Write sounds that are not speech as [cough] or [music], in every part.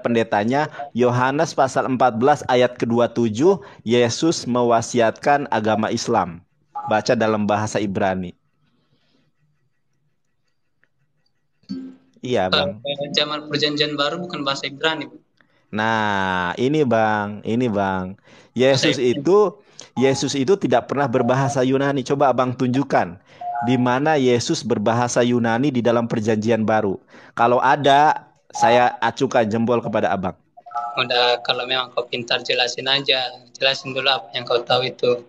pendetanya Yohanes pasal 14 ayat ke-27 Yesus mewasiatkan agama Islam. Baca dalam bahasa Ibrani. Iya, Bang. Eh, zaman perjanjian baru bukan bahasa Ibrani. Nah, ini Bang, ini Bang. Yesus itu Yesus itu tidak pernah berbahasa Yunani. Coba Abang tunjukkan di mana Yesus berbahasa Yunani di dalam perjanjian baru. Kalau ada saya acukan jempol kepada abang. Udah kalau memang kau pintar jelasin aja, jelasin dulu apa yang kau tahu itu.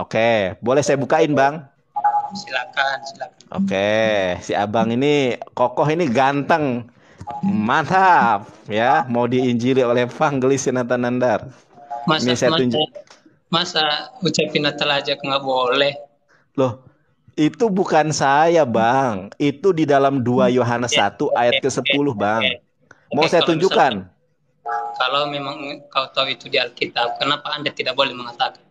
Oke, boleh saya bukain bang? Silakan, silakan. Oke, si abang ini kokoh ini ganteng, mantap ya, mau diinjili oleh Panggelis Sinatanandar. Masa, ini saya tunjuk. Masa, masa ucapin Natal aja nggak boleh? Loh, itu bukan saya, Bang. Itu di dalam 2 Yohanes 1 okay, ayat ke-10, okay, Bang. Okay. Mau saya tunjukkan. Kalau memang kau tahu itu di Alkitab, kenapa Anda tidak boleh mengatakan?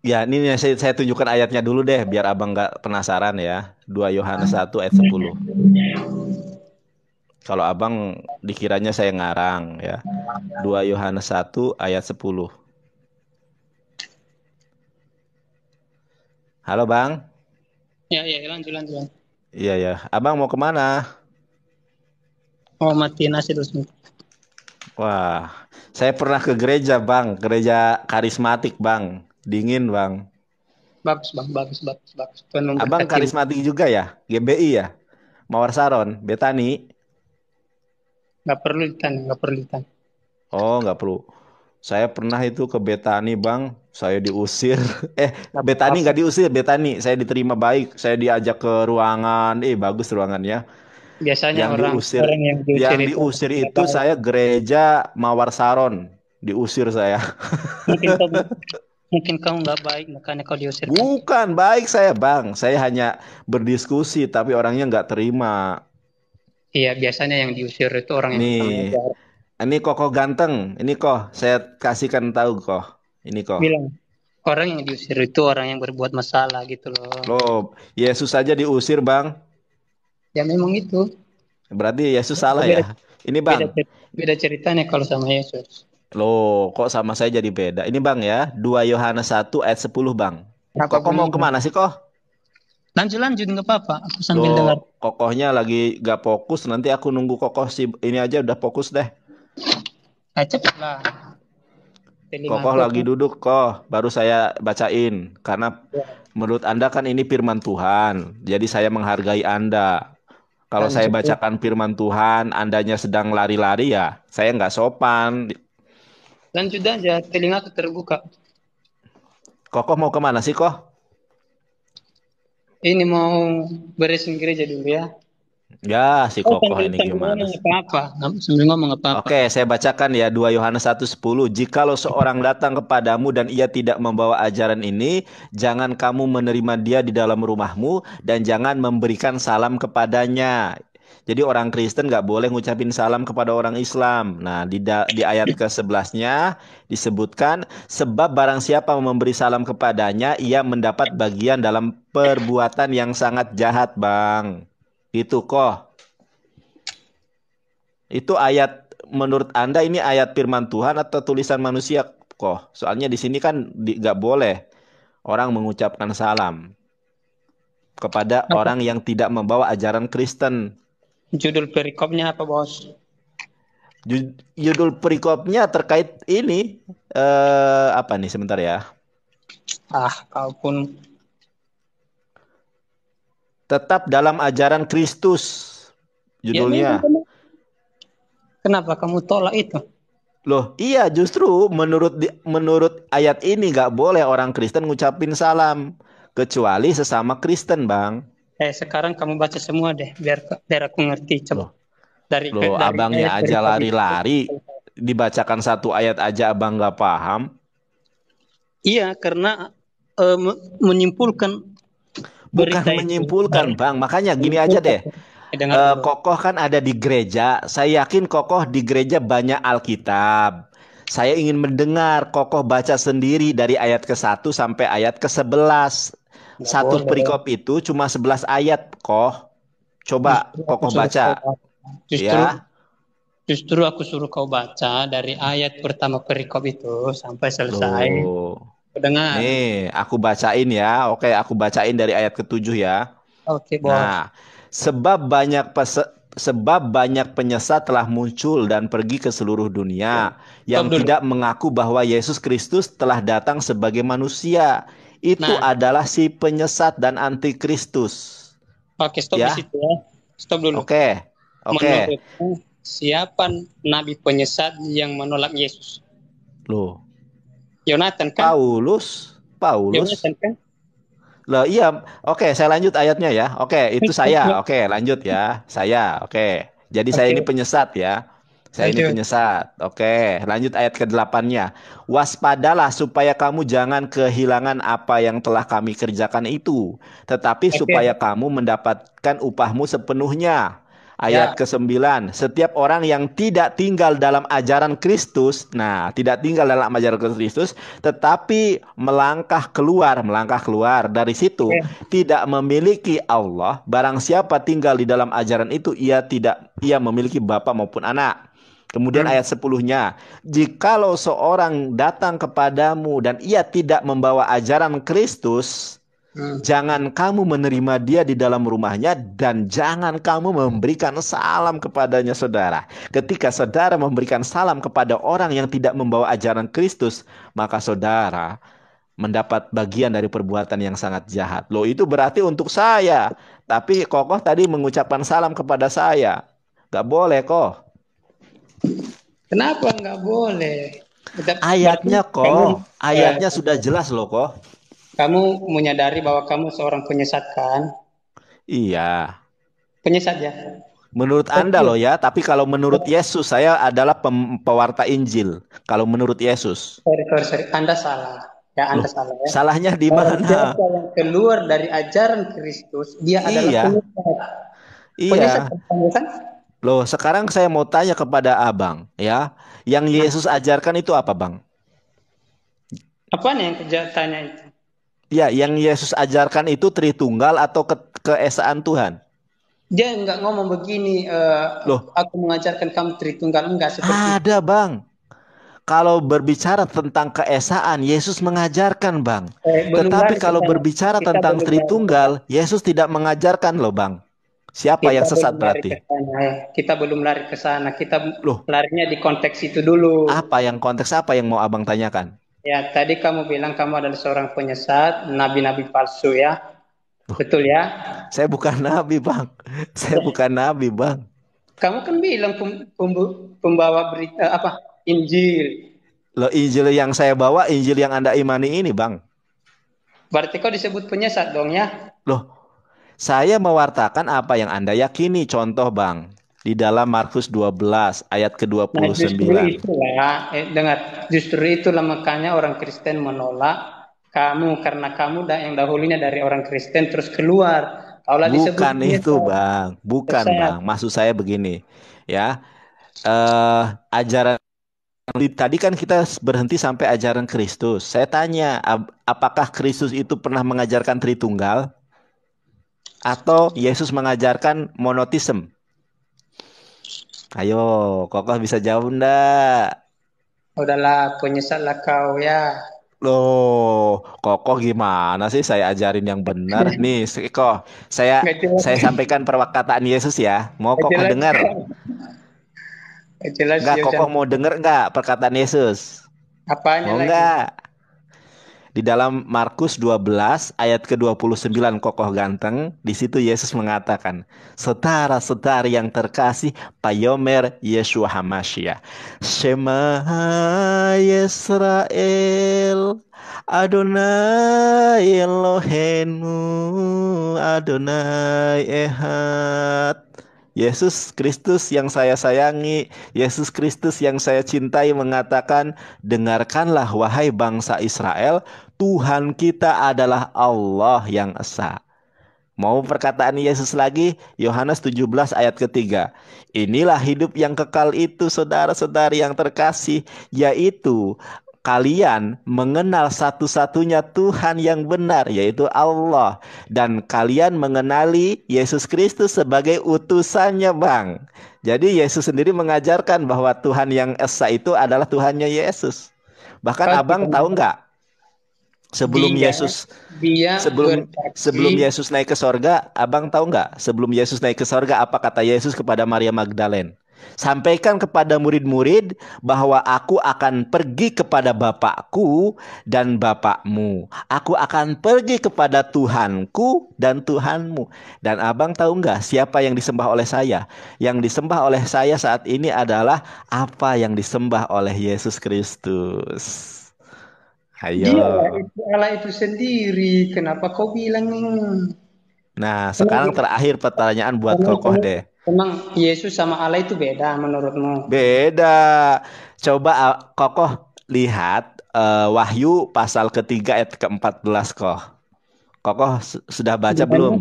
Ya, ini saya, saya tunjukkan ayatnya dulu deh biar Abang nggak penasaran ya. 2 Yohanes 1 ayat 10. Kalau Abang dikiranya saya ngarang ya. 2 Yohanes 1 ayat 10. Halo Bang. Ya, ya, lanjut, lanjut. Iya, ya. Abang mau kemana? oh, mati nasi terus. Wah, saya pernah ke gereja, Bang. Gereja karismatik, Bang. Dingin, Bang. Bagus, Bang. Bagus, bagus, bagus. Penung Abang karismatik juga ya? GBI ya? Mawar Saron, Betani? Gak perlu ditanya, gak perlu ditanya. Oh, gak perlu. Saya pernah itu ke Betani, Bang. Saya diusir. [laughs] Eh, Betani nggak diusir, Betani. Saya diterima baik. Saya diajak ke ruangan. Eh, bagus ruangannya. Biasanya yang orang diusir, orang yang diusir yang itu, diusir itu, itu saya gereja Mawar Saron. Diusir saya. Mungkin kamu, [laughs] mungkin nggak baik, makanya kau diusir. Bukan baik saya, Bang. Saya hanya berdiskusi, tapi orangnya nggak terima. Iya, biasanya yang diusir itu orang yang Nih. Yang ini kok ganteng. Ini kok saya kasihkan tahu kok. Ini kok. Bilang orang yang diusir itu orang yang berbuat masalah gitu loh. Loh, Yesus saja diusir, Bang. Ya memang itu. Berarti Yesus salah beda, ya. Ini, Bang. Beda, beda ceritanya kalau sama Yesus. Loh, kok sama saya jadi beda. Ini, Bang ya, 2 Yohanes 1 ayat 10, Bang. Kokoh kok mau kemana sih, kok? Lanjut lanjut nggak apa-apa, aku sambil Loh, dengar. Kokohnya lagi gak fokus, nanti aku nunggu kokoh si ini aja udah fokus deh. Acep lah. Kokoh lagi duduk kok. baru saya bacain karena ya. menurut Anda kan ini firman Tuhan. Jadi saya menghargai Anda. Kalau saya bacakan firman Tuhan, Andanya sedang lari-lari ya, saya nggak sopan. Lanjut aja, telinga terbuka. Kokoh mau kemana sih, kok? Ini mau beresin gereja dulu ya. Ya, si oh, Kokoh oh, ini gimana? Apa? Sambil ngomong apa, Oke, saya bacakan ya 2 Yohanes 1:10. lo seorang datang kepadamu dan ia tidak membawa ajaran ini, jangan kamu menerima dia di dalam rumahmu dan jangan memberikan salam kepadanya. Jadi orang Kristen nggak boleh ngucapin salam kepada orang Islam. Nah, di, di ayat ke-11-nya disebutkan sebab barang siapa memberi salam kepadanya ia mendapat bagian dalam perbuatan yang sangat jahat, Bang. Itu kok. Itu ayat menurut Anda ini ayat firman Tuhan atau tulisan manusia kok? Soalnya di sini kan nggak boleh orang mengucapkan salam kepada apa? orang yang tidak membawa ajaran Kristen. Judul perikopnya apa, Bos? Judul perikopnya terkait ini eh apa nih sebentar ya. Ah, kalaupun tetap dalam ajaran Kristus judulnya. Ya, Kenapa kamu tolak itu? Loh, iya justru menurut menurut ayat ini nggak boleh orang Kristen ngucapin salam kecuali sesama Kristen, Bang. Eh, sekarang kamu baca semua deh biar biar aku ngerti coba. Loh, dari, Loh dari, abangnya aja lari-lari dibacakan satu ayat aja abang nggak paham. Iya, karena e, menyimpulkan bukan berita menyimpulkan bang makanya gini aja deh uh, kokoh kan ada di gereja saya yakin kokoh di gereja banyak Alkitab saya ingin mendengar kokoh baca sendiri dari ayat ke satu sampai ayat ke-11 satu perikop itu cuma sebelas ayat koh coba justru kokoh baca justru ya. justru aku suruh kau baca dari ayat pertama perikop itu sampai selesai Loh. Pendengar. Nih, aku bacain ya. Oke, aku bacain dari ayat ketujuh ya. Oke, bos. Nah, sebab banyak pese sebab banyak penyesat telah muncul dan pergi ke seluruh dunia oh. yang tidak mengaku bahwa Yesus Kristus telah datang sebagai manusia. Itu nah. adalah si penyesat dan antikristus. Oke, stop ya? di situ ya. Stop dulu. Oke. Oke. Menurutku siapa nabi penyesat yang menolak Yesus? Loh, Yonatan kan? Paulus. Paulus. Yonatan kan? Loh, iya. Oke, saya lanjut ayatnya ya. Oke, itu [laughs] saya. Oke, lanjut ya. Saya. Oke. Jadi okay. saya ini penyesat ya. Saya lanjut. ini penyesat. Oke, lanjut ayat ke-8-nya. Waspadalah supaya kamu jangan kehilangan apa yang telah kami kerjakan itu, tetapi Oke. supaya kamu mendapatkan upahmu sepenuhnya. Ya. ayat ya. ke-9. Setiap orang yang tidak tinggal dalam ajaran Kristus, nah, tidak tinggal dalam ajaran Kristus, tetapi melangkah keluar, melangkah keluar dari situ, ya. tidak memiliki Allah, barang siapa tinggal di dalam ajaran itu ia tidak ia memiliki bapak maupun anak. Kemudian hmm. ayat sepuluhnya, jikalau seorang datang kepadamu dan ia tidak membawa ajaran Kristus, Hmm. Jangan kamu menerima dia di dalam rumahnya dan jangan kamu memberikan salam kepadanya saudara. Ketika saudara memberikan salam kepada orang yang tidak membawa ajaran Kristus, maka saudara mendapat bagian dari perbuatan yang sangat jahat. Loh itu berarti untuk saya. Tapi kokoh tadi mengucapkan salam kepada saya. Gak boleh kok. Kenapa gak boleh? Ayatnya kok, ayatnya sudah jelas loh kok. Kamu menyadari bahwa kamu seorang penyesat kan? Iya. Penyesat ya. Menurut Tentu. Anda loh ya, tapi kalau menurut Yesus saya adalah pewarta Injil. Kalau menurut Yesus. Sorry, sorry, sorry. Anda salah. Ya, Anda loh, salah ya. Salahnya di mana? yang keluar dari ajaran Kristus, dia iya. adalah penyesat. Iya. Penyesat, Loh, sekarang saya mau tanya kepada Abang, ya. Yang Yesus ajarkan itu apa, Bang? Apaan yang kerja tanya itu? Ya, yang Yesus ajarkan itu Tritunggal atau ke keesaan Tuhan. Dia enggak ngomong begini, uh, Loh. aku mengajarkan kamu Tritunggal enggak seperti Ada, Bang. Kalau berbicara tentang keesaan, Yesus mengajarkan, Bang. Eh, Tetapi kalau berbicara kita tentang Tritunggal, Yesus tidak mengajarkan loh, Bang. Siapa kita yang sesat berarti? Eh. Kita belum lari ke sana. Kita Loh. larinya di konteks itu dulu. Apa yang konteks apa yang mau Abang tanyakan? Ya, tadi kamu bilang kamu adalah seorang penyesat, nabi-nabi palsu ya. Betul ya? Saya bukan nabi, Bang. Saya ya. bukan nabi, Bang. Kamu kan bilang pembawa berita eh, apa? Injil. Loh, Injil yang saya bawa, Injil yang Anda imani ini, Bang. Berarti kau disebut penyesat dong ya? Loh, saya mewartakan apa yang Anda yakini. Contoh, Bang, di dalam Markus 12 ayat ke-29. Nah, justru itulah, eh, dengar, justru itulah makanya orang Kristen menolak kamu karena kamu dah yang dahulunya dari orang Kristen terus keluar. Kaulah bukan itu, Bang. Bukan, saya. Bang. Maksud saya begini, ya. Eh uh, ajaran tadi kan kita berhenti sampai ajaran Kristus. Saya tanya, apakah Kristus itu pernah mengajarkan Tritunggal atau Yesus mengajarkan monotisme? Ayo, kokoh bisa jauh ndak? Udahlah, lah kau ya. Loh, kokoh gimana sih saya ajarin yang benar [laughs] nih, Kokoh. Saya saya sampaikan perkataan Yesus ya. Mau kokoh jelas. dengar? Enggak [laughs] ya, kokoh mau dengar enggak perkataan Yesus? Apanya mau enggak? Di dalam Markus 12 ayat ke-29 kokoh ganteng, di situ Yesus mengatakan, setara setara yang terkasih, payomer Yeshua Hamasya. Shema Yisrael, Adonai Elohenu, Adonai Ehad." Yesus Kristus yang saya sayangi, Yesus Kristus yang saya cintai mengatakan, "Dengarkanlah wahai bangsa Israel, Tuhan kita adalah Allah yang esa." Mau perkataan Yesus lagi, Yohanes 17 ayat ketiga. Inilah hidup yang kekal itu saudara-saudari yang terkasih, yaitu kalian mengenal satu-satunya Tuhan yang benar, yaitu Allah, dan kalian mengenali Yesus Kristus sebagai utusannya, Bang. Jadi, Yesus sendiri mengajarkan bahwa Tuhan yang Esa itu adalah Tuhannya Yesus. Bahkan, Abang tahu nggak? Sebelum dia, Yesus, dia sebelum sebelum Yesus naik ke sorga, Abang tahu nggak? Sebelum Yesus naik ke sorga, apa kata Yesus kepada Maria Magdalene? Sampaikan kepada murid-murid bahwa aku akan pergi kepada Bapakku dan Bapakmu. Aku akan pergi kepada Tuhanku dan Tuhanmu. Dan abang tahu nggak siapa yang disembah oleh saya? Yang disembah oleh saya saat ini adalah apa yang disembah oleh Yesus Kristus. Ayo. Dia itu Allah itu sendiri. Kenapa kau bilang? Nah, sekarang terakhir pertanyaan buat Kokoh deh. Emang Yesus sama Allah itu beda menurutmu? Beda. Coba kokoh lihat uh, Wahyu pasal ketiga ayat ke-14 kok. Kokoh sudah baca Dimana? belum?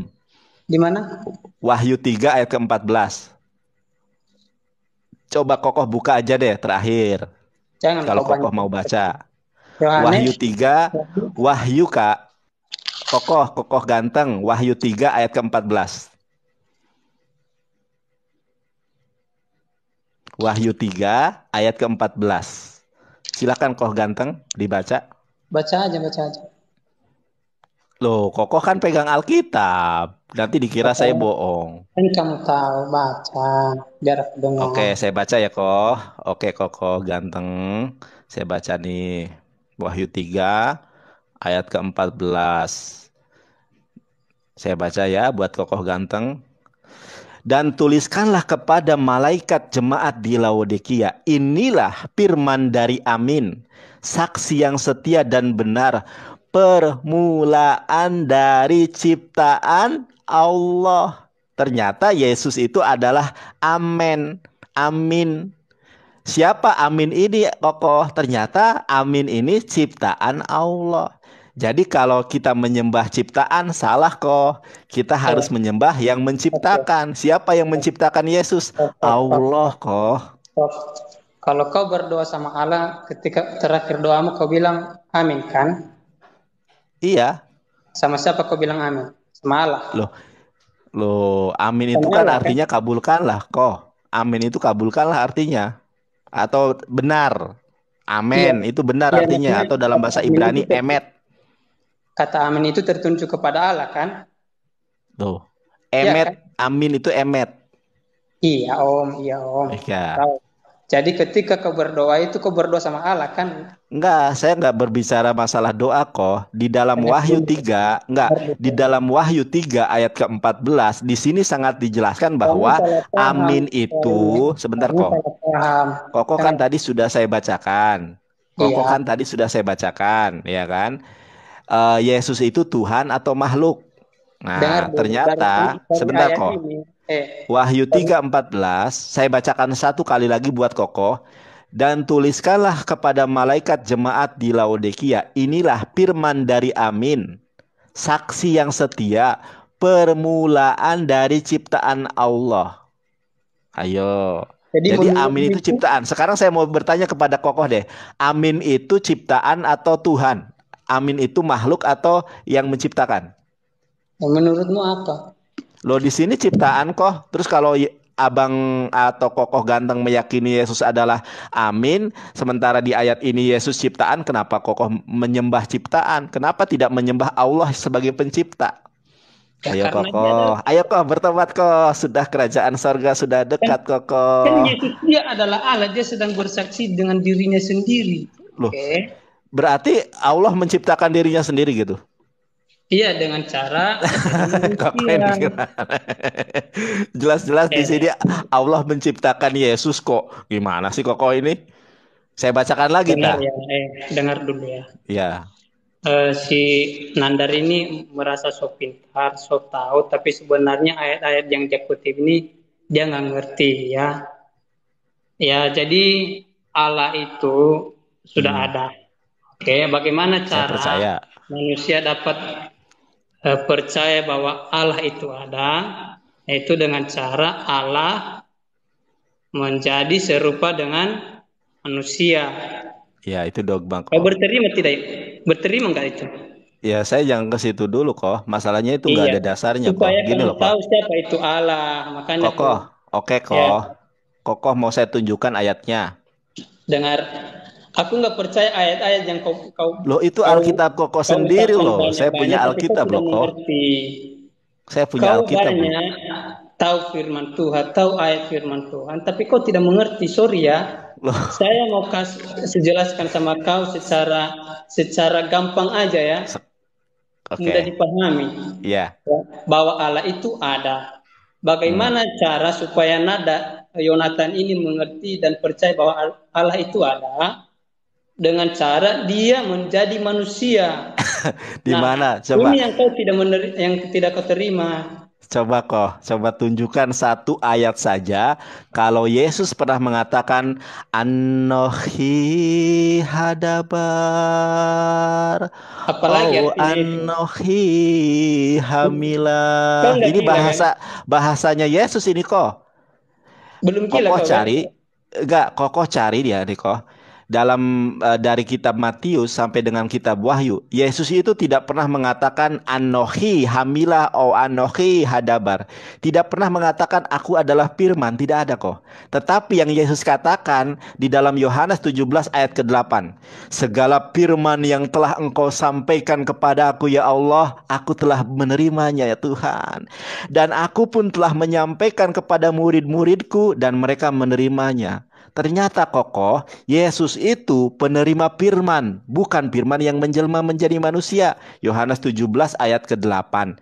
Di mana? Wahyu 3 ayat ke-14. Coba kokoh buka aja deh terakhir. Jangan kalau kokoh mau baca. Yohanes. Wahyu 3 Wahyu Kak. Kokoh, kokoh ganteng. Wahyu 3 ayat ke-14. Wahyu 3 ayat ke-14. Silakan Koh Ganteng dibaca. Baca aja, baca aja. Loh, Kokoh kan pegang Alkitab. Nanti dikira Oke. saya bohong. Ini kan kamu tahu baca, biar aku dengar. Oke, saya baca ya, kok. Oke, Kokoh ganteng. Saya baca nih. Wahyu 3 ayat ke-14. Saya baca ya buat Kokoh ganteng dan tuliskanlah kepada malaikat jemaat di Laodikia, inilah firman dari Amin, saksi yang setia dan benar, permulaan dari ciptaan Allah. Ternyata Yesus itu adalah Amin. Amin. Siapa Amin ini kokoh? Ternyata Amin ini ciptaan Allah. Jadi kalau kita menyembah ciptaan salah kok. Kita harus menyembah yang menciptakan. Siapa yang menciptakan Yesus? Allah kok. Kalau kau berdoa sama Allah ketika terakhir doamu kau bilang amin kan? Iya. Sama siapa kau bilang amin? Sama Allah. Loh. Loh, amin itu kan, kan? artinya kabulkanlah kok. Amin itu kabulkanlah artinya. Atau benar. Iya. Amin iya. itu benar iya, artinya iya. atau dalam bahasa Ibrani iya, emet. Kata amin itu tertunjuk kepada Allah kan? Tuh. Iya, emet, ya, kan? amin itu emet. Iya om, iya om. Iya. Jadi ketika kau berdoa itu kau berdoa sama Allah kan? Enggak, saya enggak berbicara masalah doa kok. Di dalam Wahyu 3, enggak, di dalam Wahyu 3 ayat ke-14 di sini sangat dijelaskan bahwa amin itu sebentar kok. kok kan, kan tadi sudah saya bacakan. Kok kok iya. kan tadi sudah saya bacakan, ya kan? uh, Yesus itu Tuhan atau makhluk? Nah, Dengar, ternyata sebentar kok. Eh, Wahyu 3:14, saya bacakan satu kali lagi buat Kokoh. Dan tuliskanlah kepada malaikat jemaat di Laodikia, inilah firman dari Amin, saksi yang setia, permulaan dari ciptaan Allah. Ayo. Jadi, Jadi Amin itu ciptaan. Sekarang saya mau bertanya kepada Kokoh deh, Amin itu ciptaan atau Tuhan? amin itu makhluk atau yang menciptakan? Menurutmu apa? Lo di sini ciptaan kok. Terus kalau abang atau kokoh ganteng meyakini Yesus adalah amin, sementara di ayat ini Yesus ciptaan, kenapa kokoh menyembah ciptaan? Kenapa tidak menyembah Allah sebagai pencipta? Ya, Ayo kokoh, Ayo kokoh bertobat kok. Sudah kerajaan sorga sudah dekat kan, kokoh. Kan Yesus dia adalah Allah, dia sedang bersaksi dengan dirinya sendiri. Loh. Okay Berarti Allah menciptakan dirinya sendiri gitu. Iya dengan cara [laughs] iya. [laughs] jelas-jelas di iya, sini iya. Allah menciptakan Yesus kok. Gimana sih kok ini? Saya bacakan lagi dengar, ya, eh, dengar dulu ya. Ya. Uh, si Nandar ini merasa sok pintar, sok tahu, tapi sebenarnya ayat-ayat yang dia kutip ini dia nggak ngerti ya. Ya jadi Allah itu sudah hmm. ada Oke, bagaimana cara percaya. manusia dapat uh, percaya bahwa Allah itu ada? Itu dengan cara Allah menjadi serupa dengan manusia. Ya, itu dogma. Kok. Oh, berterima tidak? Berterima enggak itu? Ya, saya jangan ke situ dulu kok. Masalahnya itu enggak iya. ada dasarnya Supaya kok. Gini loh, tahu kok. siapa itu Allah. Makanya Kokoh, oke kok. Okay, kok. Ya. Kokoh mau saya tunjukkan ayatnya. Dengar. Aku nggak percaya ayat-ayat yang kau kau. Loh itu Alkitab kok kau sendiri loh. Saya punya Alkitab loh kok. Saya punya Alkitab. Kau banyak tahu firman Tuhan, tahu ayat firman Tuhan, tapi kau tidak mengerti. Sorry ya. Loh. Saya mau kasih sejelaskan sama kau secara secara gampang aja ya. Okay. Mudah dipahami. Iya. Yeah. Bahwa Allah itu ada. Bagaimana hmm. cara supaya nada Yonatan ini mengerti dan percaya bahwa Allah itu ada? dengan cara dia menjadi manusia. [laughs] Di nah, mana? Coba. Ini yang kau tidak menerima, yang tidak kau terima. Coba kok, coba tunjukkan satu ayat saja kalau Yesus pernah mengatakan Anohi hadabar. Apalagi oh, Anohi hamila. Ini bahasa kan? bahasanya Yesus ini kok. Belum kira kok. kau kan? cari. Enggak, Enggak, kokoh cari dia nih dalam uh, dari kitab Matius sampai dengan kitab Wahyu, Yesus itu tidak pernah mengatakan anohi hamilah o oh anohi hadabar. Tidak pernah mengatakan aku adalah firman, tidak ada kok. Tetapi yang Yesus katakan di dalam Yohanes 17 ayat ke-8, segala firman yang telah engkau sampaikan kepada aku ya Allah, aku telah menerimanya ya Tuhan. Dan aku pun telah menyampaikan kepada murid-muridku dan mereka menerimanya. Ternyata kokoh, Yesus itu penerima firman, bukan firman yang menjelma menjadi manusia. Yohanes 17 ayat ke-8.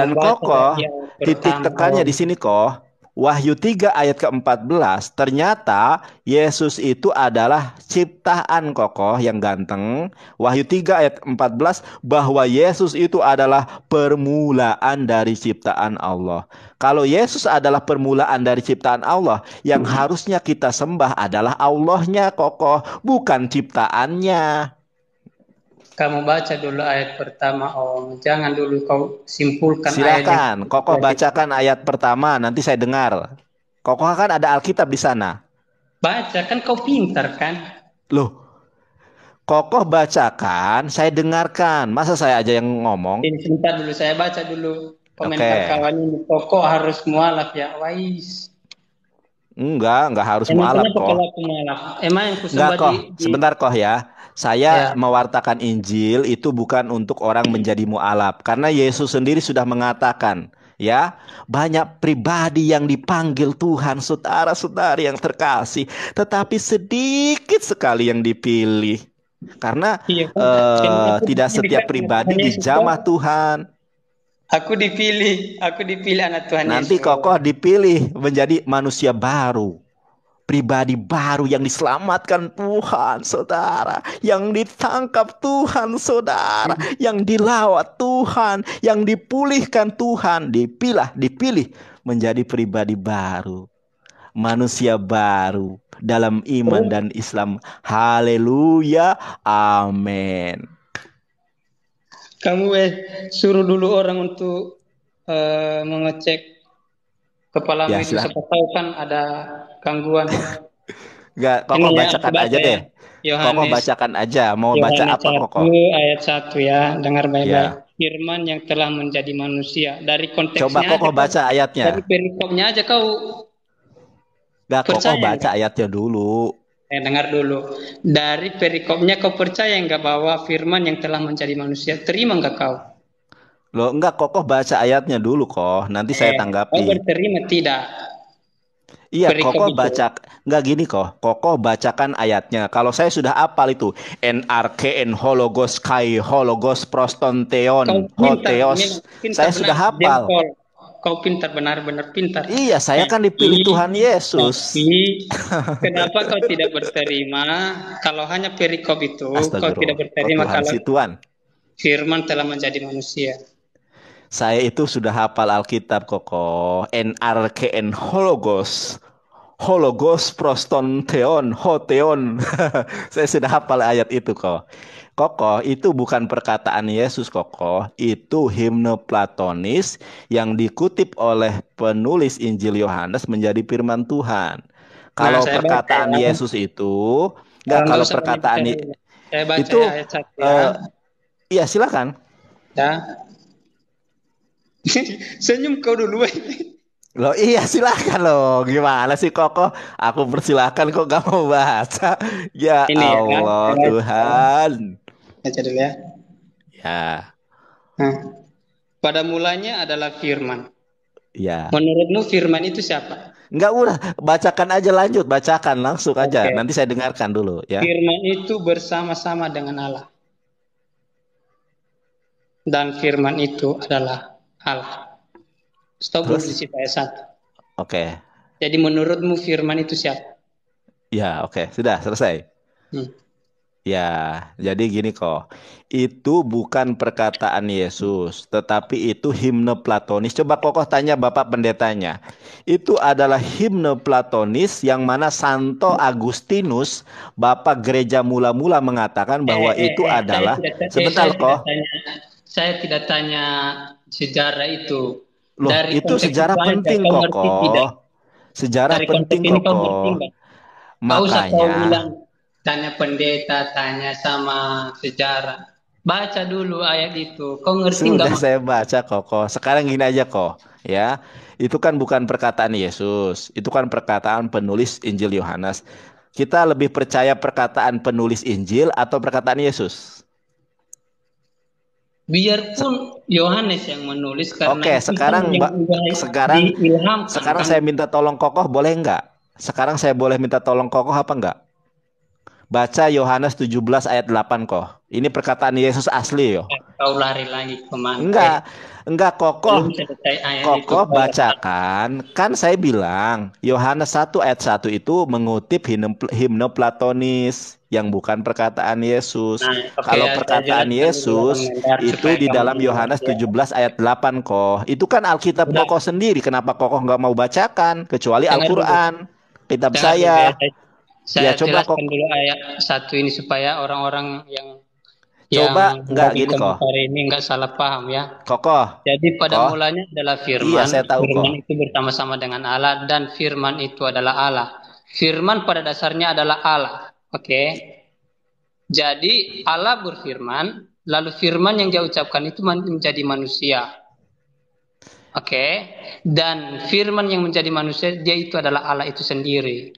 Dan kokoh, titik tekannya di sini kok. Wahyu 3 ayat ke-14 ternyata Yesus itu adalah ciptaan kokoh yang ganteng. Wahyu 3 ayat 14 bahwa Yesus itu adalah permulaan dari ciptaan Allah. Kalau Yesus adalah permulaan dari ciptaan Allah, yang harusnya kita sembah adalah Allahnya kokoh, bukan ciptaannya kamu baca dulu ayat pertama Om. Jangan dulu kau simpulkan Silakan, ayat Kokoh bacakan ayat pertama, nanti saya dengar. Kokoh kan ada Alkitab di sana. Baca kan kau pintar kan? Loh. Kokoh bacakan, saya dengarkan. Masa saya aja yang ngomong? Sebentar dulu, saya baca dulu. Komentar okay. kawan ini, Kokoh harus mualaf ya. Wais. Enggak, enggak harus mualaf kok. Emang yang enggak, kok, Enggak kok. Sebentar kok ya saya yeah. mewartakan Injil itu bukan untuk orang menjadi mualaf karena Yesus sendiri sudah mengatakan, ya banyak pribadi yang dipanggil Tuhan saudara-saudari yang terkasih tetapi sedikit sekali yang dipilih karena iya, uh, tidak setiap kan? pribadi dijamah Tuhan aku dipilih aku dipilih anak Tuhan nanti Yesus. kokoh dipilih menjadi manusia baru pribadi baru yang diselamatkan Tuhan, saudara. Yang ditangkap Tuhan, saudara. Yang dilawat Tuhan, yang dipulihkan Tuhan, dipilah, dipilih menjadi pribadi baru. Manusia baru dalam iman dan Islam. Haleluya. Amin. Kamu eh suruh dulu orang untuk uh, mengecek kepala ya, itu kan ada gangguan. Enggak, kokoh ya, bacakan aja ya? deh. Yohanes. bacakan aja. Mau baca apa kokoh? Ayat 1 ya, dengar baik-baik. Ya. Firman yang telah menjadi manusia. Dari konteksnya Coba kokoh baca ayatnya. Dari perikopnya aja kau Enggak, kokoh baca ayatnya dulu. Eh, dengar dulu. Dari perikopnya kau percaya enggak bahwa firman yang telah menjadi manusia terima enggak kau? Loh, enggak kokoh baca ayatnya dulu kok. Nanti eh, saya tanggapi. Kau berterima tidak? Iya, Koko baca nggak gini kok. Koko bacakan ayatnya. Kalau saya sudah apal itu NRK hologos kai hologos prostonteon hoteos. Saya sudah hafal. Kau pintar benar-benar pintar. Iya, saya kan dipilih Tuhan Yesus. [laughs] kenapa kau tidak berterima kalau hanya perikop itu? Kau tidak berterima kalau Firman telah menjadi manusia. Saya itu sudah hafal Alkitab koko. NRKN Hologos. Hologos proston theon, hoteon. [laughs] Saya sudah hafal ayat itu kok. Koko, itu bukan perkataan Yesus koko, itu himne platonis yang dikutip oleh penulis Injil Yohanes menjadi firman Tuhan. Nah, kalau ya. nah, perkataan baca, Yesus itu, enggak kalau perkataan saya baca itu, ya, ayat Uh, eh, iya silakan. Ya, [laughs] Senyum kau dulu. Loh iya silakan loh gimana sih Koko aku persilakan kok gak mau baca ya Ini ya, Allah kan? ya, Tuhan baca dulu ya ya nah, pada mulanya adalah firman ya menurutmu firman itu siapa Enggak udah bacakan aja lanjut bacakan langsung aja nanti saya dengarkan dulu ya firman itu bersama-sama dengan Allah dan firman itu adalah Allah. Stop Terus? dulu di situ ayat 1. Oke. Okay. Jadi menurutmu firman itu siapa? Ya, oke. Okay. Sudah selesai. Hmm. Ya, jadi gini kok. Itu bukan perkataan Yesus, tetapi itu himne platonis. Coba kokoh tanya Bapak pendetanya. Itu adalah himne platonis yang mana Santo Agustinus, Bapak gereja mula-mula mengatakan bahwa eh, eh itu eh, eh, adalah saya sebentar kok. saya tidak tanya sejarah itu. Loh, dari itu sejarah penting kok. Sejarah dari penting kok. Makanya. bilang tanya pendeta, tanya sama sejarah. Baca dulu ayat itu. Kau ngerti Sudah enggak? saya baca kok, kok. Sekarang gini aja kok, ya. Itu kan bukan perkataan Yesus, itu kan perkataan penulis Injil Yohanes. Kita lebih percaya perkataan penulis Injil atau perkataan Yesus? biarpun Yohanes yang menulis karena Oke, sekarang Mbak sekarang sekarang saya minta tolong kokoh boleh nggak Sekarang saya boleh minta tolong kokoh apa enggak? Baca Yohanes 17 ayat 8 kok Ini perkataan Yesus asli yo. Kau lari lagi kemana? Enggak, enggak kokoh. Kokoh bacakan. Kan saya bilang Yohanes 1 ayat 1 itu mengutip himne Platonis yang bukan perkataan Yesus. Nah, okay, Kalau perkataan Yesus itu di dalam Yohanes 17 ya. ayat 8 kok. Itu kan Alkitab nah. kokoh sendiri. Kenapa kokoh nggak mau bacakan kecuali Al-Qur'an, kitab saya. saya ya, coba kok dulu ayat satu ini supaya orang-orang yang coba yang nggak gini kok hari ini nggak salah paham ya kokoh jadi pada mulanya adalah iya, firman iya, saya tahu firman itu bersama-sama dengan Allah dan firman itu adalah Allah firman pada dasarnya adalah Allah Oke. Jadi Allah berfirman, lalu firman yang dia ucapkan itu menjadi manusia. Oke. Dan firman yang menjadi manusia dia itu adalah Allah itu sendiri.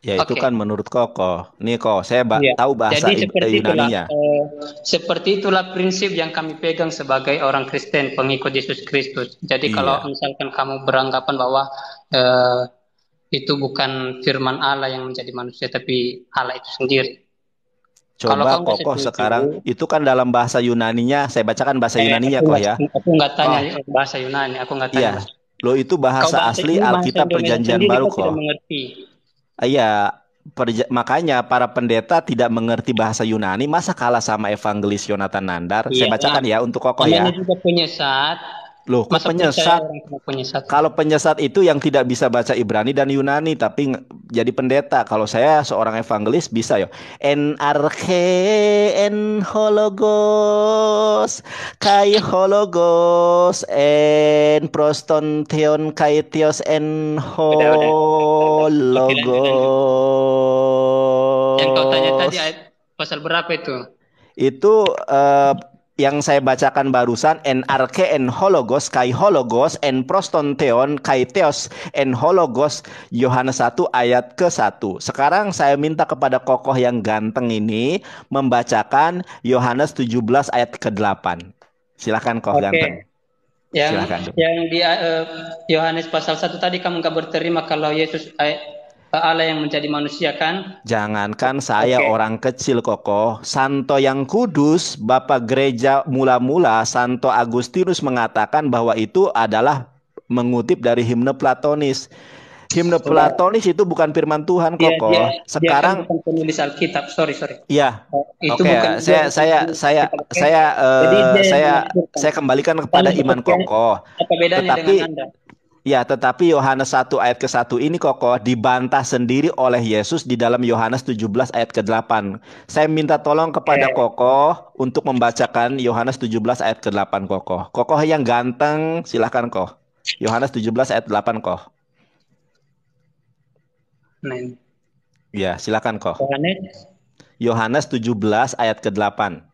Ya okay. itu kan menurut Koko. Nih Koko, saya ba ya. tahu bahasa Jadi, seperti Itulah, eh, seperti itulah prinsip yang kami pegang sebagai orang Kristen pengikut Yesus Kristus. Jadi iya. kalau misalkan kamu beranggapan bahwa eh, itu bukan firman Allah yang menjadi manusia tapi Allah itu sendiri. Coba Kalau kokoh sekarang itu kan dalam bahasa Yunaninya, saya bacakan bahasa eh, Yunaninya kok ya. Aku nggak tanya oh. bahasa Yunani, aku nggak iya. tanya. Iya. Lo itu bahasa, bahasa asli Alkitab Perjanjian Baru kok. Ah, iya, perja makanya para pendeta tidak mengerti bahasa Yunani, masa kalah sama evangelis Yonatan Nandar? Iya, saya iya. bacakan nah, ya untuk kokoh ya. Ini juga punya Loh, Masa penyesat. penyesat. Kalau penyesat itu yang tidak bisa baca Ibrani dan Yunani tapi jadi pendeta. Kalau saya seorang evangelis bisa ya. En arche en hologos kai hologos en proston theon kai theos en hologos. Yang kau tanya tadi pasal berapa itu? Itu uh, yang saya bacakan barusan en arke en hologos kai hologos en kai theos en hologos Yohanes 1 ayat ke-1. Sekarang saya minta kepada kokoh yang ganteng ini membacakan Yohanes 17 ayat ke-8. Silakan kokoh okay. ganteng. Yang Silakan. yang di eh, Yohanes uh, pasal 1 tadi kamu enggak berterima kalau Yesus ay, eh, Allah yang menjadi manusia kan? Jangankan saya okay. orang kecil kokoh, Santo yang kudus, Bapak gereja mula-mula Santo Agustinus mengatakan bahwa itu adalah mengutip dari himne Platonis. Himne Platonis itu bukan firman Tuhan iya, kokoh. yeah, kan Sekarang yeah, kan penulis Alkitab, sorry sorry. Iya. Eh, oke. okay, Saya, saya saya saya okay. Eh, saya saya saya kembalikan kepada iman kokoh. Apa bedanya Tetapi, dengan Anda? Ya, tetapi Yohanes 1 ayat ke-1 ini kokoh dibantah sendiri oleh Yesus di dalam Yohanes 17 ayat ke-8. Saya minta tolong kepada okay. kokoh untuk membacakan Yohanes 17 ayat ke-8 kokoh. Kokoh yang ganteng, silahkan kokoh. Yohanes 17 ayat 8 kokoh. Amin. Ya, silakan koh. Yohanes 17 ayat ke-8.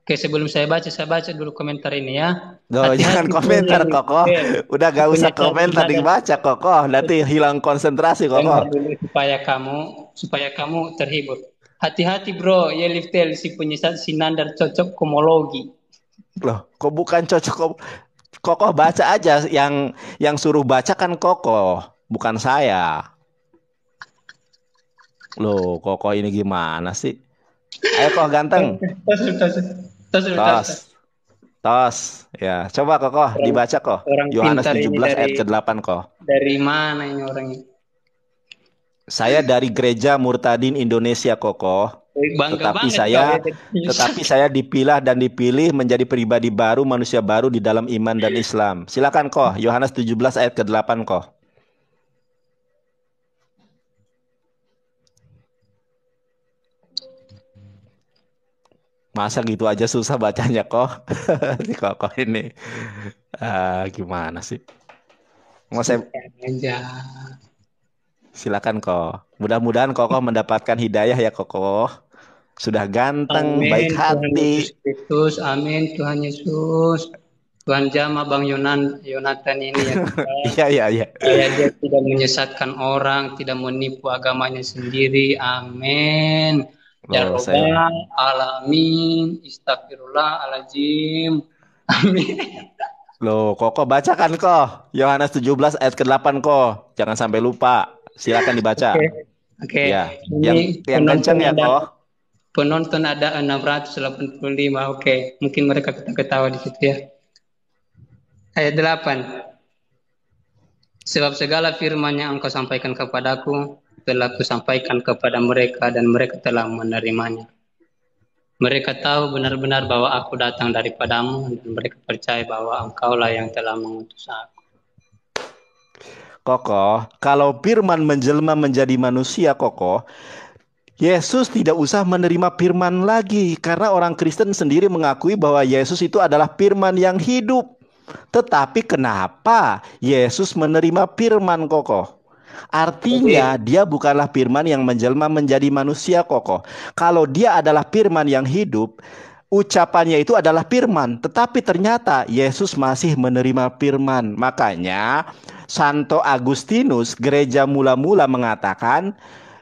Oke, sebelum saya baca, saya baca dulu komentar ini ya. Loh, hati -hati jangan komentar, dulu. Kokoh. Udah gak usah komentar, dibaca, Kokoh. Nanti hilang konsentrasi, Kokoh. supaya kamu supaya kamu terhibur. Hati-hati, bro. Ya, Yeliftel, si penyesat si Nandar, cocok komologi. Loh, kok bukan cocok kom... Kokoh baca aja yang yang suruh baca kan Kokoh, bukan saya. Loh, Kokoh ini gimana sih? Ayo kok ganteng. [laughs] Tos, tos. Ya, coba kok kok dibaca kok. Yohanes 17 belas ayat ke-8 kok. Dari mana ini orangnya? Saya dari gereja Murtadin Indonesia kokoh. Bangga tetapi banget, saya tetapi saya dipilah dan dipilih menjadi pribadi baru, manusia baru di dalam iman dan Islam. Silakan kok, Yohanes 17 ayat ke-8 kok. Masa gitu aja susah bacanya kok. si [laughs] Koko ini. Uh, gimana sih? Mau saya aja. Silakan kok. Mudah-mudahan Koko mendapatkan hidayah ya Koko. Sudah ganteng, amin, baik hati. Tuhan Yesus, amin Tuhan Yesus. Tuhan jama Bang Yonan Yonatan ini ya. [laughs] Iya iya iya. Ya, dia tidak menyesatkan orang, tidak menipu agamanya sendiri. Amin. Ya Rabbal alamin Alajim, Amin. Loh, kok kok bacakan kok. Yohanes 17 ayat ke-8 kok. Jangan sampai lupa. Silakan dibaca. Oke. Okay. Okay. Ya. yang yang kenceng ya kok. Penonton ada 685. Oke, okay. mungkin mereka ketawa-ketawa di situ ya. Ayat 8. Sebab segala firman yang engkau sampaikan kepadaku telah sampaikan kepada mereka dan mereka telah menerimanya. Mereka tahu benar-benar bahwa aku datang daripadamu dan mereka percaya bahwa engkaulah yang telah mengutus aku. Kokoh, kalau firman menjelma menjadi manusia kokoh, Yesus tidak usah menerima firman lagi karena orang Kristen sendiri mengakui bahwa Yesus itu adalah firman yang hidup. Tetapi kenapa Yesus menerima firman kokoh? Artinya dia bukanlah firman yang menjelma menjadi manusia kokoh. Kalau dia adalah firman yang hidup, ucapannya itu adalah firman, tetapi ternyata Yesus masih menerima firman. Makanya Santo Agustinus gereja mula-mula mengatakan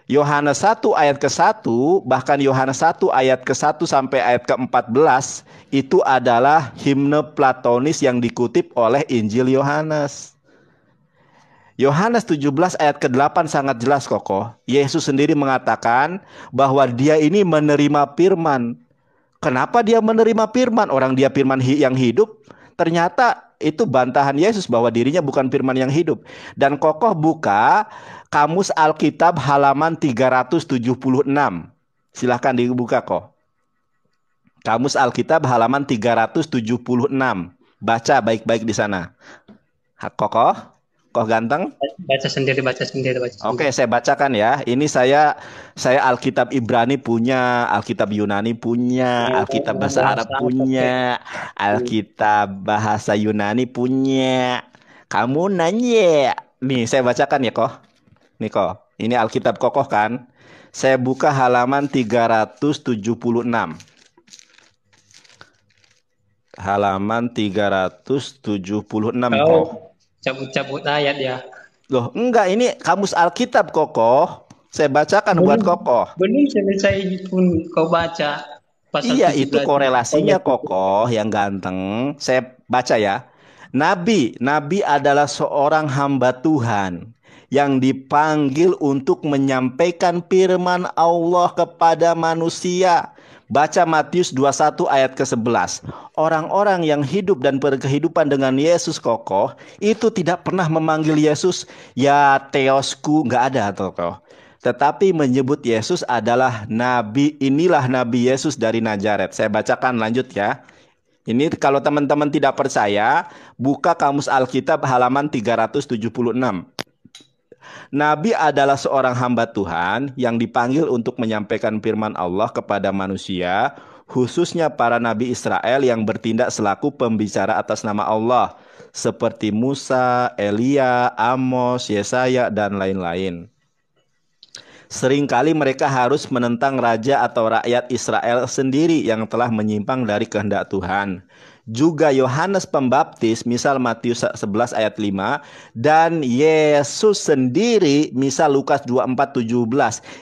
Yohanes 1 ayat ke-1 bahkan Yohanes 1 ayat ke-1 sampai ayat ke-14 itu adalah himne platonis yang dikutip oleh Injil Yohanes. Yohanes 17 ayat ke-8 sangat jelas kokoh. Yesus sendiri mengatakan bahwa dia ini menerima firman. Kenapa dia menerima firman? Orang dia firman yang hidup. Ternyata itu bantahan Yesus bahwa dirinya bukan firman yang hidup. Dan kokoh buka Kamus Alkitab halaman 376. Silahkan dibuka kok. Kamus Alkitab halaman 376. Baca baik-baik di sana. Kokoh. Kok ganteng? Baca sendiri, baca sendiri, baca. Sendiri. Oke, saya bacakan ya. Ini saya saya Alkitab Ibrani punya, Alkitab Yunani punya, oh, Alkitab oh, bahasa Arab punya, Alkitab bahasa Yunani punya. Kamu nanya. Nih, saya bacakan ya, kok. Nih, kok. Ini Alkitab kokoh kan? Saya buka halaman 376. Halaman 376, oh. kok cabut-cabut ayat ya. Loh, enggak ini kamus Alkitab kokoh. Saya bacakan belum, buat kokoh. Belum selesai pun kau baca. Pasal iya, itu korelasinya kokoh yang ganteng. Saya baca ya. Nabi, nabi adalah seorang hamba Tuhan yang dipanggil untuk menyampaikan firman Allah kepada manusia Baca Matius 21 ayat ke-11. Orang-orang yang hidup dan berkehidupan dengan Yesus kokoh itu tidak pernah memanggil Yesus ya teosku nggak ada atau kok Tetapi menyebut Yesus adalah nabi inilah nabi Yesus dari Nazaret. Saya bacakan lanjut ya. Ini kalau teman-teman tidak percaya, buka kamus Alkitab halaman 376. Nabi adalah seorang hamba Tuhan yang dipanggil untuk menyampaikan firman Allah kepada manusia, khususnya para nabi Israel yang bertindak selaku pembicara atas nama Allah, seperti Musa, Elia, Amos, Yesaya, dan lain-lain. Seringkali mereka harus menentang raja atau rakyat Israel sendiri yang telah menyimpang dari kehendak Tuhan juga Yohanes Pembaptis misal Matius 11 ayat 5 dan Yesus sendiri misal Lukas 24 17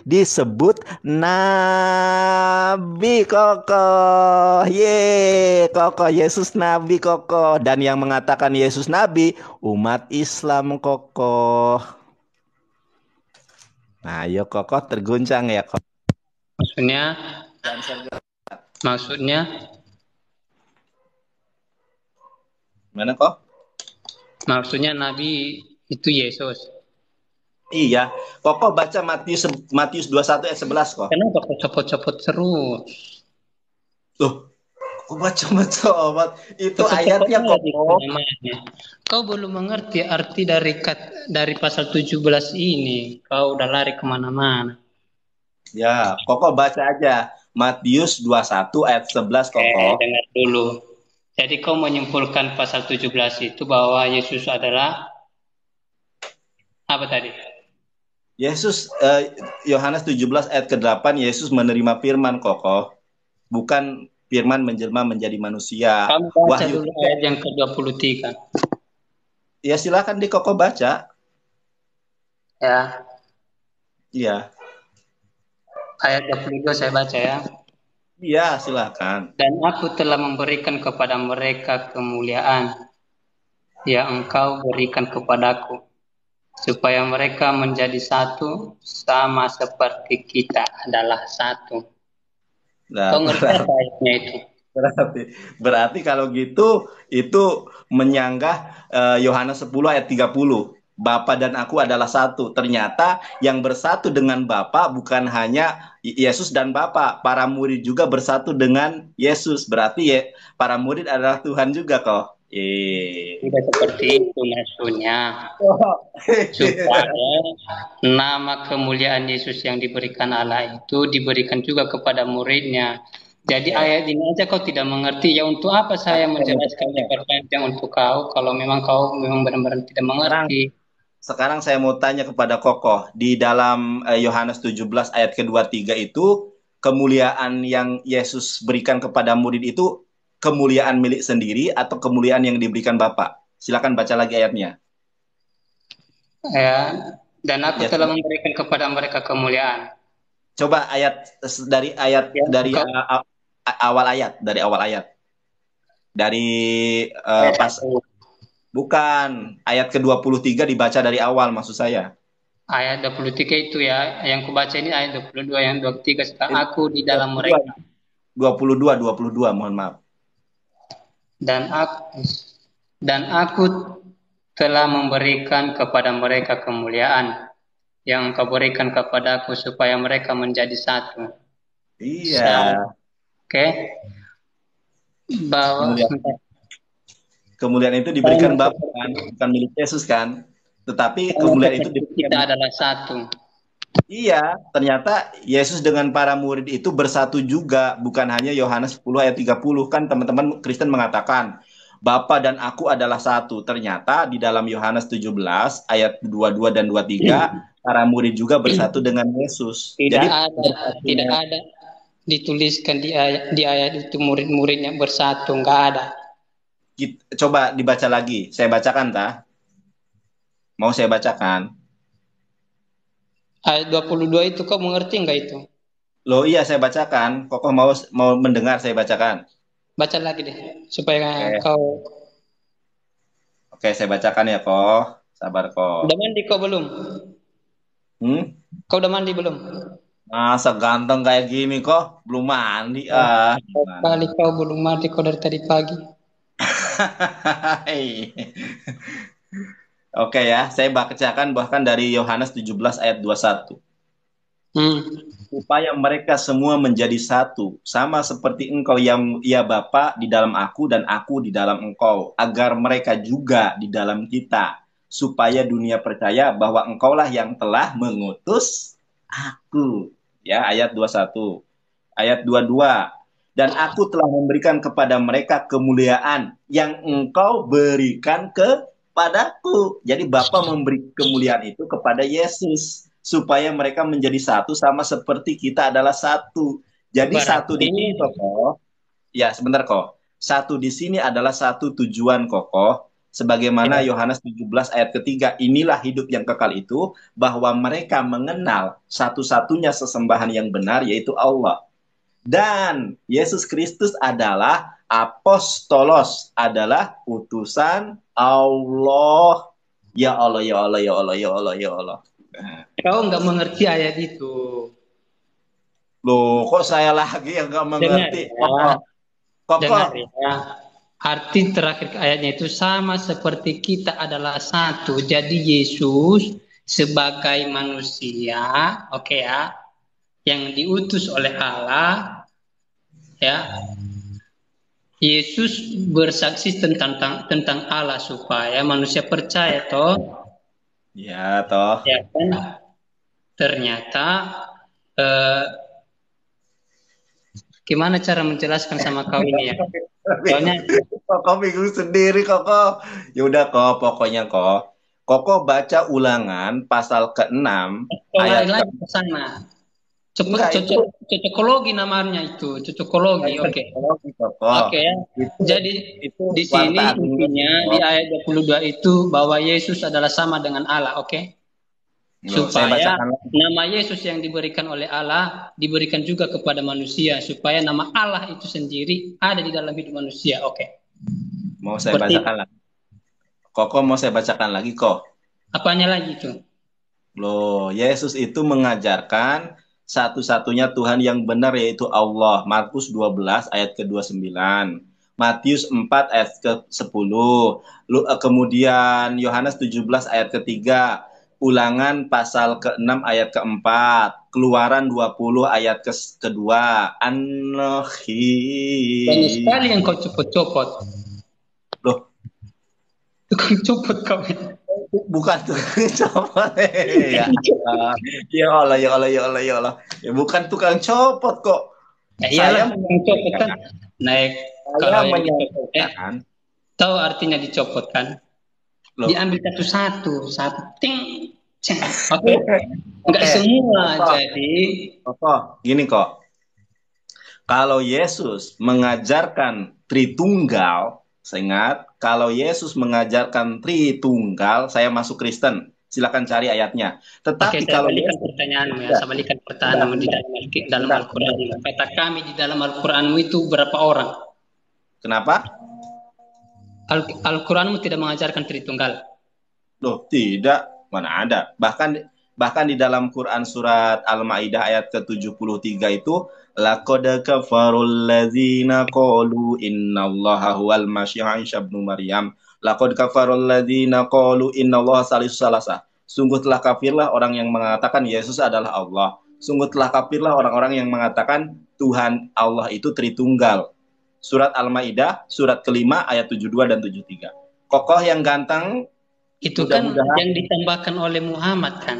disebut nabi kokoh. Ye, kokoh Yesus nabi kokoh dan yang mengatakan Yesus nabi umat Islam kokoh. Nah, yo kokoh terguncang ya koko. Maksudnya Maksudnya Mana kok? Maksudnya Nabi itu Yesus. Iya, kok kok baca Matius Matius 21 ayat 11 kok. Kenapa kok copot-copot terus? Tuh. kok baca-baca obat itu copot ayatnya kok. Kau belum mengerti arti dari kat, dari pasal 17 ini. Kau udah lari kemana-mana. Ya, kok baca aja. Matius 21 ayat 11 kok. Eh, dengar dulu. Jadi kau menyimpulkan pasal 17 itu bahwa Yesus adalah apa tadi? Yesus eh, Yohanes uh, 17 ayat ke-8 Yesus menerima firman kokoh bukan firman menjelma menjadi manusia. Kamu baca Wahyu dulu ayat yang ke-23. Ya silakan di kokoh baca. Ya. Iya. Ayat 22 saya baca ya. Iya, silakan. Dan aku telah memberikan kepada mereka kemuliaan yang engkau berikan kepadaku, supaya mereka menjadi satu sama seperti kita adalah satu. Nah, Kau itu? Berarti, berarti kalau gitu itu menyanggah eh, Yohanes uh, 10 ayat 30. Bapa dan aku adalah satu. Ternyata yang bersatu dengan Bapa bukan hanya Yesus dan Bapa, para murid juga bersatu dengan Yesus. Berarti ya para murid adalah Tuhan juga kok. Iya Tidak seperti itu maksudnya. [laughs] Supaya nama kemuliaan Yesus yang diberikan Allah itu diberikan juga kepada muridnya. Jadi iya. ayat ini aja kau tidak mengerti ya untuk apa saya iya, menjelaskan yang untuk kau kalau memang kau memang benar-benar tidak mengerti. Sekarang saya mau tanya kepada Kokoh di dalam eh, Yohanes 17 ayat ke-23 itu kemuliaan yang Yesus berikan kepada murid itu kemuliaan milik sendiri atau kemuliaan yang diberikan Bapak? Silakan baca lagi ayatnya. Ya, dan aku ya, telah memberikan kepada mereka kemuliaan. Coba ayat dari ayat ya, dari kok. awal ayat, dari awal ayat. Dari uh, pas Bukan, ayat ke-23 dibaca dari awal maksud saya. Ayat 23 itu ya, yang kubaca ini ayat 22 yang 23 serta aku di dalam 22, mereka. 22 22 mohon maaf. Dan aku dan aku telah memberikan kepada mereka kemuliaan yang engkau berikan kepadaku supaya mereka menjadi satu. Iya. Oke. okay. Bahwa Kemuliaan. Kemuliaan itu diberikan Bapa kan, bukan milik Yesus kan. Tetapi kemuliaan itu diberikan kita adalah satu. Iya, ternyata Yesus dengan para murid itu bersatu juga, bukan hanya Yohanes 10 ayat 30 kan teman-teman Kristen mengatakan Bapa dan aku adalah satu. Ternyata di dalam Yohanes 17 ayat 22 dan 23 para murid juga bersatu dengan Yesus. Tidak Jadi, ada tidak ada dituliskan di ayat, di ayat itu murid-muridnya bersatu, enggak ada. Kita, coba dibaca lagi. Saya bacakan tah. Mau saya bacakan. Ayat 22 itu kok mengerti nggak itu? Loh iya saya bacakan. kok mau mau mendengar saya bacakan. Baca lagi deh supaya okay. kau Oke, saya bacakan ya, kok, Sabar, kok. Udah mandi kok belum? Hmm? Kau udah mandi belum? Masa ganteng kayak gini kok belum mandi ah. Kali kau belum mandi kau dari tadi pagi. Oke ya, saya bacakan bahkan dari Yohanes 17 ayat 21. Hmm. Supaya mereka semua menjadi satu, sama seperti engkau yang ya Bapa di dalam aku dan aku di dalam engkau, agar mereka juga di dalam kita, supaya dunia percaya bahwa engkaulah yang telah mengutus aku. Ya, ayat 21. Ayat 22, dan aku telah memberikan kepada mereka kemuliaan yang engkau berikan kepadaku. Jadi Bapa memberi kemuliaan itu kepada Yesus supaya mereka menjadi satu sama seperti kita adalah satu. Jadi Barat. satu di sini Koko. Ya, sebentar kok. Satu di sini adalah satu tujuan kokoh, sebagaimana ya. Yohanes 17 ayat ketiga inilah hidup yang kekal itu bahwa mereka mengenal satu-satunya sesembahan yang benar yaitu Allah dan Yesus Kristus adalah apostolos, adalah utusan Allah. Ya Allah, ya Allah, ya Allah, ya Allah, ya Allah. Kau nggak mengerti ayat itu. Loh, kok saya lagi yang nggak mengerti? ya. Kok, ya. Arti terakhir ayatnya itu sama seperti kita adalah satu. Jadi Yesus sebagai manusia, oke okay ya, yang diutus oleh Allah ya Yesus bersaksi tentang tentang Allah supaya manusia percaya toh ya toh ya kan ternyata eh, gimana cara menjelaskan sama kau ini ya soalnya kok bingung sendiri kok ya udah kok pokoknya kok Koko baca ulangan pasal ke-6 ayat ke sana sebut cocok, cocokologi namanya itu, cocokologi. Iya, oke. Okay. Oke ya. Jadi itu di sini intinya di ayat 22 itu bahwa Yesus adalah sama dengan Allah, oke? Okay? Supaya nama Yesus yang diberikan oleh Allah diberikan juga kepada manusia supaya nama Allah itu sendiri ada di dalam hidup manusia, oke? Okay? Mau saya Seperti bacakan lagi. kok mau saya bacakan lagi kok. Apanya lagi itu? Loh, Yesus itu mengajarkan satu-satunya Tuhan yang benar yaitu Allah. Markus 12 ayat ke-29. Matius 4 ayat ke-10. Eh, kemudian Yohanes 17 ayat ke-3. Ulangan pasal ke-6 ayat ke-4. Keluaran 20 ayat ke-2. Anohi. Banyak sekali yang kau copot-copot. Loh. Kau copot kau bukan tuh [laughs] copot [laughs] ya ya Allah ya Allah ya Allah ya Allah ya bukan tukang copot kok ya, saya mencopotan naik Kalau mencopotan tahu artinya dicopot kan diambil satu-satu satu ting Oke. enggak eh, semua jadi kok gini kok kalau Yesus mengajarkan Tritunggal saya ingat kalau Yesus mengajarkan Tritunggal, saya masuk Kristen. Silakan cari ayatnya. Tetapi Oke, kalau balikan Yesus, pertanyaan. ya, saya balikan pertanyaan nah, di dalam, dalam Al-Qur'an. Peta kami di dalam Al-Qur'anmu itu berapa orang? Kenapa? Al-Qur'anmu tidak mengajarkan Tritunggal. Loh, tidak. Mana ada? Bahkan bahkan di dalam Quran surat Al-Maidah ayat ke-73 itu Laqad kafarul ladzina qalu allaha huwal masih Aisyah bin Maryam. Laqad kafarul ladzina qalu allaha salisu salasa. Sungguh telah kafirlah orang yang mengatakan Yesus adalah Allah. Sungguh telah kafirlah orang-orang yang mengatakan Tuhan Allah itu Tritunggal. Surat Al-Maidah, surat kelima ayat 72 dan 73. Kokoh yang ganteng itu kan yang ditambahkan oleh Muhammad kan.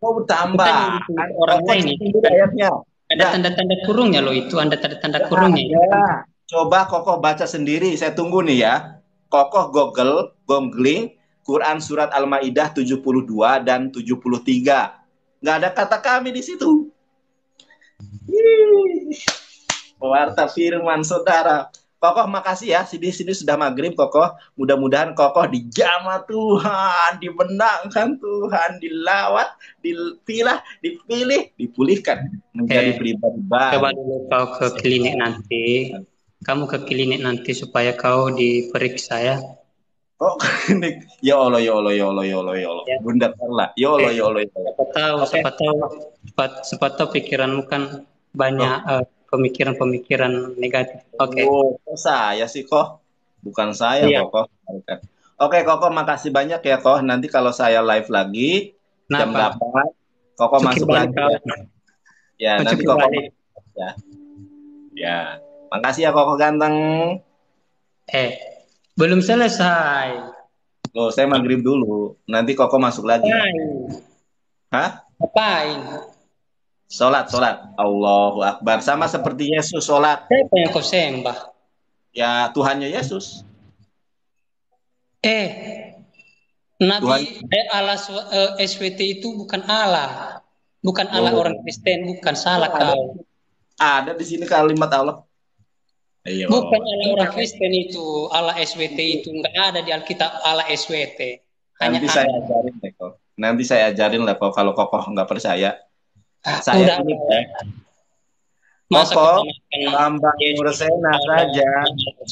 Oh, tambah. orang lain ayatnya. Ada ya. tanda-tanda kurungnya loh itu, ada tanda-tanda kurungnya. Ya. ya Coba kokoh baca sendiri, saya tunggu nih ya. Kokoh Google, Gomgling Quran surat Al-Maidah 72 dan 73. Nggak ada kata kami di situ. Warta firman saudara. Kokoh makasih ya, sini-sini sudah maghrib Kokoh. Mudah-mudahan Kokoh dijama Tuhan, dibenangkan Tuhan, dilawat, dipilah, dipilih, dipulihkan menjadi okay. pribadi baru. Coba dulu kau ke klinik nanti. Kamu ke klinik nanti supaya kau diperiksa ya. Kok oh, [laughs] klinik? Ya Allah, ya Allah, ya Allah, ya Allah, ya Allah. Ya. Bunda Carla, ya Allah, ya Allah, ya Allah. Siapa tahu, okay. siapa tahu, siapa, siapa tahu pikiranmu kan banyak oh. uh, pemikiran-pemikiran negatif. Oke. Okay. Oh, saya sih kok, bukan saya iya. kok. Oke, okay, Koko makasih banyak ya kok. Nanti kalau saya live lagi Kenapa? jam berapa? Koko ya. ya, masuk lagi. Ya, ya nanti Koko. Balik. Ya. Ya. Makasih ya Koko ganteng. Eh, belum selesai. Loh, saya maghrib dulu. Nanti Koko masuk lagi. Hai. Hah? Apain? Sholat, sholat. Allahu Akbar. Sama seperti Yesus sholat. Siapa yang kau sembah? Ya, Tuhannya Yesus. Eh, Nabi Tuhan. eh, Allah SWT eh, itu bukan Allah. Bukan Allah oh. orang Kristen, bukan salah oh, kau. Ada di sini kalimat Allah. Ayo. Iya. Bukan Allah orang Kristen itu, Allah SWT itu nggak ada di Alkitab Allah SWT. Hanya Nanti saya ajarin Nanti saya ajarin lah kalau kokoh nggak percaya. Saya Udah. feedback. Koko, Bambang iya, Nursena iya. saja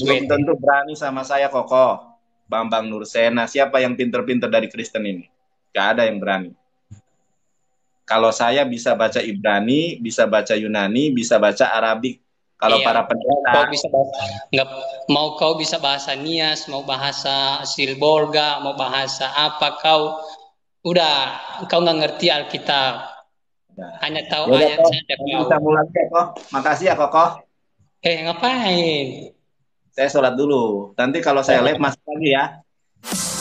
belum tentu berani sama saya Koko. Bambang Nursena, siapa yang pinter-pinter dari Kristen ini? Gak ada yang berani. Kalau saya bisa baca Ibrani, bisa baca Yunani, bisa baca Arabik. Kalau iya, para pendeta kau bisa bahasa, nggak, mau kau bisa bahasa Nias, mau bahasa Silborga, mau bahasa apa kau udah kau nggak ngerti Alkitab Nah, hanya ya tahu ya, ayat toh. saya tahu. Kita mulai ya, kok, Makasih ya, Kokoh. Eh, ngapain? Saya sholat dulu. Nanti kalau saya iya. live masuk lagi ya.